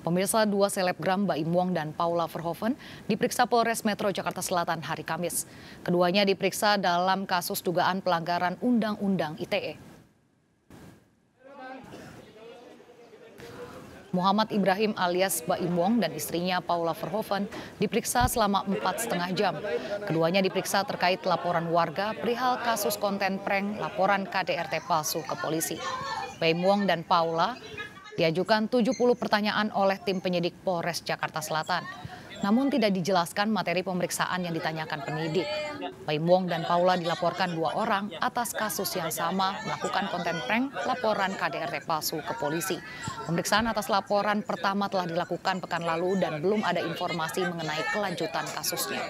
Pemirsa dua selebgram Baim Wong dan Paula Verhoeven diperiksa Polres Metro Jakarta Selatan hari Kamis. Keduanya diperiksa dalam kasus dugaan pelanggaran Undang-Undang ITE. Muhammad Ibrahim alias Baim Wong dan istrinya Paula Verhoeven diperiksa selama empat setengah jam. Keduanya diperiksa terkait laporan warga perihal kasus konten prank laporan KDRT palsu ke polisi. Baim Wong dan Paula Diajukan 70 pertanyaan oleh tim penyidik Polres Jakarta Selatan. Namun tidak dijelaskan materi pemeriksaan yang ditanyakan penyidik. Wong dan Paula dilaporkan dua orang atas kasus yang sama melakukan konten prank laporan KDRT palsu ke polisi. Pemeriksaan atas laporan pertama telah dilakukan pekan lalu dan belum ada informasi mengenai kelanjutan kasusnya.